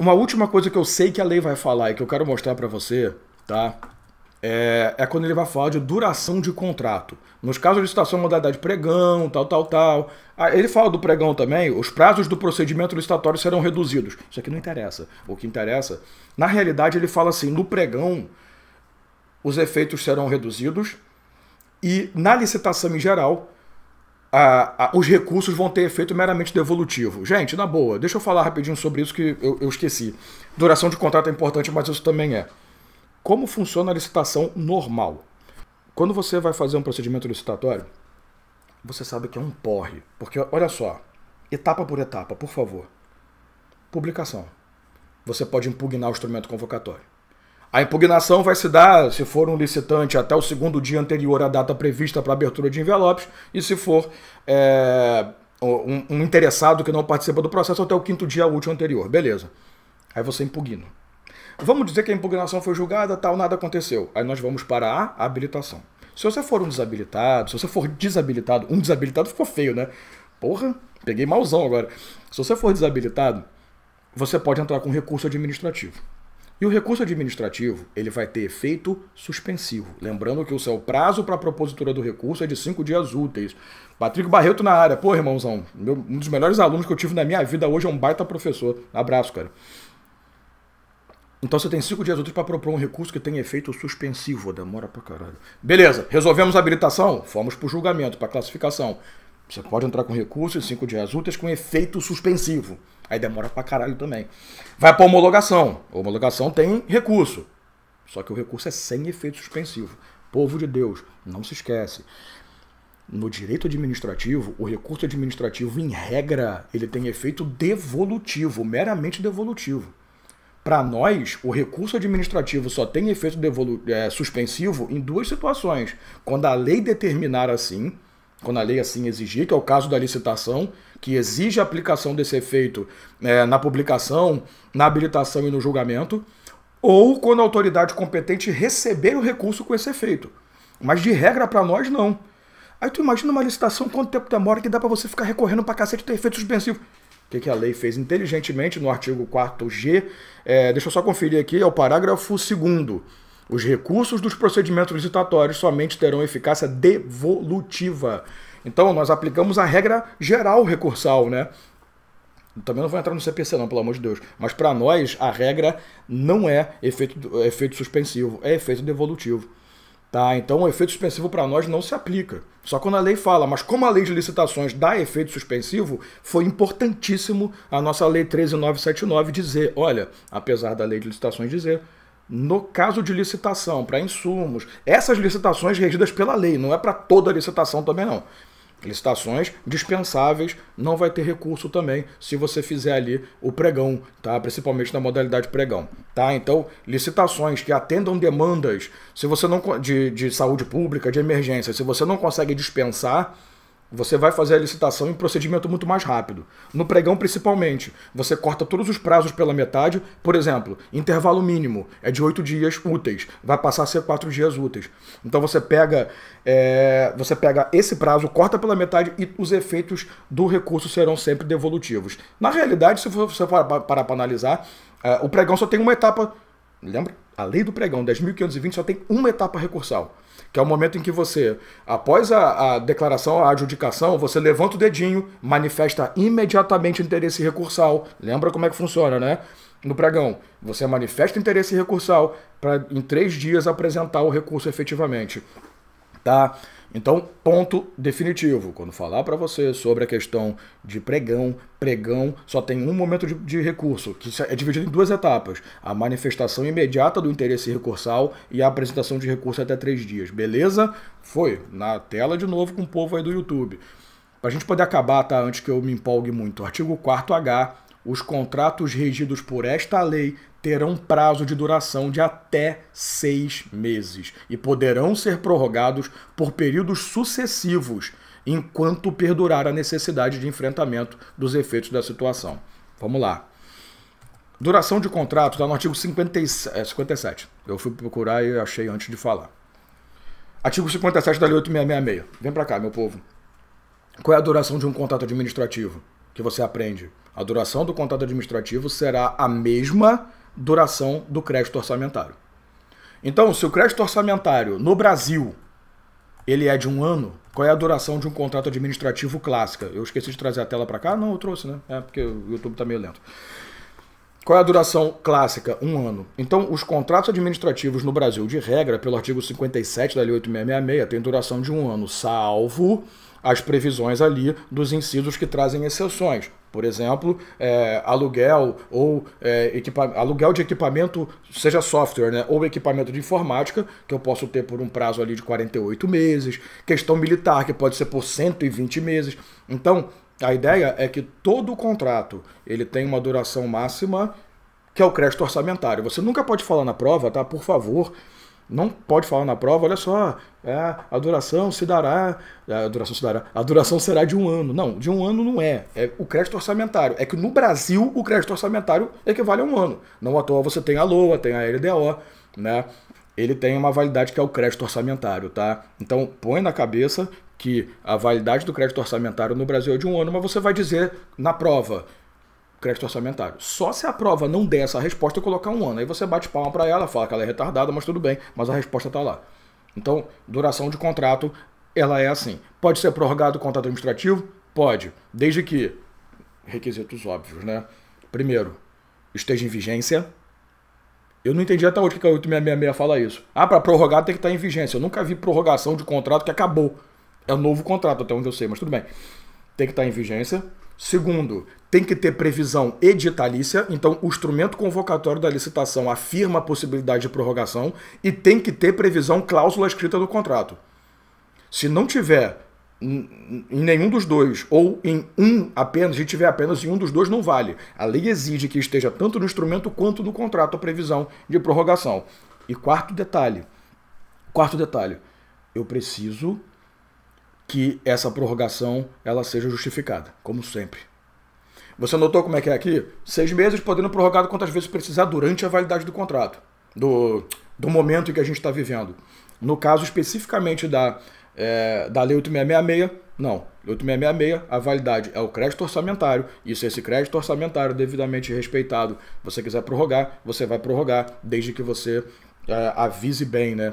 Uma última coisa que eu sei que a lei vai falar e que eu quero mostrar para você, tá? É, é, quando ele vai falar de duração de contrato. Nos casos de licitação modalidade pregão, tal, tal, tal. Ah, ele fala do pregão também, os prazos do procedimento licitatório serão reduzidos. Isso aqui não interessa. O que interessa, na realidade, ele fala assim: no pregão, os efeitos serão reduzidos e na licitação em geral, a, a, os recursos vão ter efeito meramente devolutivo. Gente, na boa, deixa eu falar rapidinho sobre isso que eu, eu esqueci. Duração de contrato é importante, mas isso também é. Como funciona a licitação normal? Quando você vai fazer um procedimento licitatório, você sabe que é um porre. Porque, olha só, etapa por etapa, por favor. Publicação. Você pode impugnar o instrumento convocatório. A impugnação vai se dar, se for um licitante, até o segundo dia anterior à data prevista para abertura de envelopes, e se for é, um, um, interessado que não participa do processo até o quinto dia útil anterior. Beleza. Aí você impugna. Vamos dizer que a impugnação foi julgada, tal, nada aconteceu. Aí nós vamos para a habilitação. Se você for um desabilitado, se você for desabilitado, um desabilitado ficou feio, né? Porra, peguei mauzão agora. Se você for desabilitado, você pode entrar com recurso administrativo. E o recurso administrativo, ele vai ter efeito suspensivo. Lembrando que o seu prazo para a propositura do recurso é de cinco dias úteis. Patrick Barreto na área. Pô, irmãozão, meu, um dos melhores alunos que eu tive na minha vida hoje é um baita professor. Abraço, cara. Então você tem cinco dias úteis para propor um recurso que tem efeito suspensivo. Demora pra caralho. Beleza, resolvemos a habilitação? Fomos pro julgamento, pra classificação. Você pode entrar com recurso em cinco dias úteis com efeito suspensivo. Aí demora pra caralho também. Vai pra homologação. A homologação tem recurso. Só que o recurso é sem efeito suspensivo. Povo de Deus, não se esquece. No direito administrativo, o recurso administrativo, em regra, ele tem efeito devolutivo, meramente devolutivo. Para nós, o recurso administrativo só tem efeito é, suspensivo em duas situações. Quando a lei determinar assim, quando a lei assim exigir, que é o caso da licitação, que exige a aplicação desse efeito é, na publicação, na habilitação e no julgamento, ou quando a autoridade competente receber o recurso com esse efeito. Mas de regra para nós, não. Aí tu imagina uma licitação, quanto tempo demora que dá para você ficar recorrendo para cacete ter efeito suspensivo. O que, que, a lei fez inteligentemente no artigo 4G? É, deixa eu só conferir aqui, é o parágrafo 2 os recursos dos procedimentos licitatórios somente terão eficácia devolutiva. Então, nós aplicamos a regra geral recursal, né? Também não vou entrar no CPC, não, pelo amor de Deus. Mas para nós, a regra não é efeito, é efeito suspensivo, é efeito devolutivo. Tá? Então, o efeito suspensivo para nós não se aplica. Só quando a lei fala, mas como a lei de licitações dá efeito suspensivo, foi importantíssimo a nossa lei 13979 dizer: olha, apesar da lei de licitações dizer no caso de licitação para insumos, essas licitações regidas pela lei, não é para toda licitação também não. Licitações dispensáveis não vai ter recurso também se você fizer ali o pregão, tá? Principalmente na modalidade pregão, tá? Então, licitações que atendam demandas, se você não de, de saúde pública, de emergência, se você não consegue dispensar, você vai fazer a licitação em um procedimento muito mais rápido. No pregão, principalmente, você corta todos os prazos pela metade. Por exemplo, intervalo mínimo é de oito dias úteis, vai passar a ser quatro dias úteis. Então você pega, é, você pega esse prazo, corta pela metade e os efeitos do recurso serão sempre devolutivos. Na realidade, se você parar para analisar, é, o pregão só tem uma etapa. Lembra? A lei do pregão 10.520 só tem uma etapa recursal, que é o momento em que você, após a, a declaração, a adjudicação, você levanta o dedinho, manifesta imediatamente interesse recursal. Lembra como é que funciona, né? No pregão, você manifesta interesse recursal para em três dias apresentar o recurso efetivamente tá? Então, ponto definitivo. Quando falar para você sobre a questão de pregão, pregão só tem um momento de, de, recurso, que é dividido em duas etapas: a manifestação imediata do interesse recursal e a apresentação de recurso até três dias. Beleza? Foi. Na tela de novo com o povo aí do YouTube. Para a gente poder acabar, tá? Antes que eu me empolgue muito. Artigo 4H os contratos regidos por esta lei terão prazo de duração de até seis meses e poderão ser prorrogados por períodos sucessivos, enquanto perdurar a necessidade de enfrentamento dos efeitos da situação. Vamos lá. Duração de contrato está no artigo 57. É, Eu fui procurar e achei antes de falar. Artigo 57 da Lei 8666. Vem para cá, meu povo. Qual é a duração de um contrato administrativo? que você aprende. A duração do contrato administrativo será a mesma duração do crédito orçamentário. Então, se o crédito orçamentário no Brasil ele é de um ano, qual é a duração de um contrato administrativo clássica? Eu esqueci de trazer a tela para cá? Não, eu trouxe, né? É porque o YouTube está meio lento. Qual é a duração clássica? Um ano. Então, os contratos administrativos no Brasil, de regra, pelo artigo 57 da Lei 8666, têm duração de um ano, salvo as previsões ali dos incisos que trazem exceções. Por exemplo, é, aluguel ou é, equipa... aluguel de equipamento, seja software, né, ou equipamento de informática, que eu posso ter por um prazo ali de 48 meses, questão militar, que pode ser por 120 meses. Então, a ideia é que todo o contrato ele tem uma duração máxima, que é o crédito orçamentário. Você nunca pode falar na prova, tá? Por favor, não pode falar na prova, olha só, é, a duração se dará, é, a duração se dará, a duração será de um ano. Não, de um ano não é, é o crédito orçamentário. É que no Brasil o crédito orçamentário equivale a um ano. Não à toa você tem a LOA, tem a LDO, né? Ele tem uma validade que é o crédito orçamentário, tá? Então põe na cabeça que a validade do crédito orçamentário no Brasil é de um ano, mas você vai dizer na prova, crédito orçamentário. Só se a prova não der essa resposta, eu colocar um ano. Aí você bate palma para ela, fala que ela é retardada, mas tudo bem, mas a resposta está lá. Então, duração de contrato, ela é assim. Pode ser prorrogado o contrato administrativo? Pode, desde que requisitos óbvios, né? Primeiro, esteja em vigência. Eu não entendi até hoje que a 8666 fala isso. Ah, para prorrogar tem que estar tá em vigência. Eu nunca vi prorrogação de contrato que acabou. É um novo contrato, até onde eu sei, mas tudo bem. Tem que estar tá em vigência. Segundo, tem que ter previsão editalícia, então o instrumento convocatório da licitação afirma a possibilidade de prorrogação e tem que ter previsão cláusula escrita do contrato. Se não tiver em nenhum dos dois, ou em um apenas, se tiver apenas em um dos dois, não vale. A lei exige que esteja tanto no instrumento quanto no contrato a previsão de prorrogação. E quarto detalhe, quarto detalhe, eu preciso que essa prorrogação ela seja justificada, como sempre. Você notou como é que é aqui? Seis meses, podendo prorrogado quantas vezes precisar durante a validade do contrato, do, do momento em que a gente está vivendo. No caso especificamente da, é, da Lei 8666, não. 8666, a validade é o crédito orçamentário. E se esse crédito orçamentário devidamente respeitado, você quiser prorrogar, você vai prorrogar, desde que você é, avise bem, né?